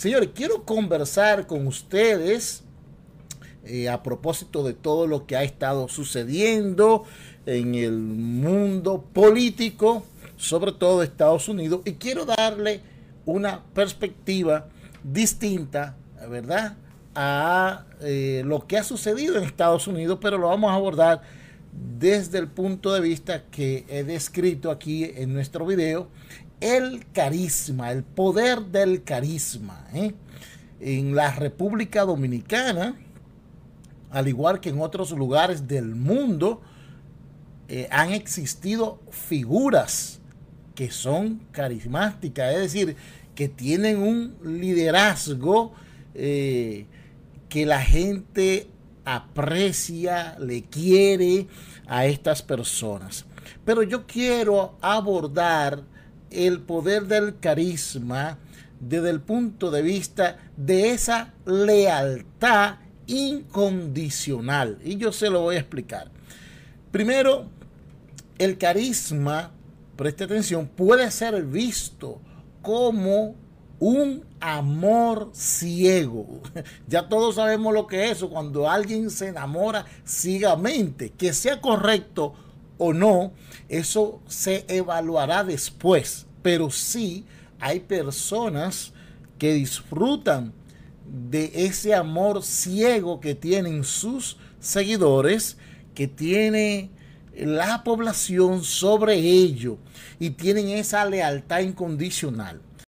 Señores, quiero conversar con ustedes eh, a propósito de todo lo que ha estado sucediendo en el mundo político, sobre todo de Estados Unidos, y quiero darle una perspectiva distinta, ¿verdad? A eh, lo que ha sucedido en Estados Unidos, pero lo vamos a abordar desde el punto de vista que he descrito aquí en nuestro video, el carisma, el poder del carisma. ¿eh? En la República Dominicana, al igual que en otros lugares del mundo, eh, han existido figuras que son carismáticas, es decir, que tienen un liderazgo eh, que la gente aprecia, le quiere a estas personas. Pero yo quiero abordar el poder del carisma desde el punto de vista de esa lealtad incondicional. Y yo se lo voy a explicar. Primero, el carisma, preste atención, puede ser visto como un amor ciego. Ya todos sabemos lo que es eso, cuando alguien se enamora ciegamente, que sea correcto o no, eso se evaluará después. Pero sí hay personas que disfrutan de ese amor ciego que tienen sus seguidores, que tiene la población sobre ello y tienen esa lealtad incondicional.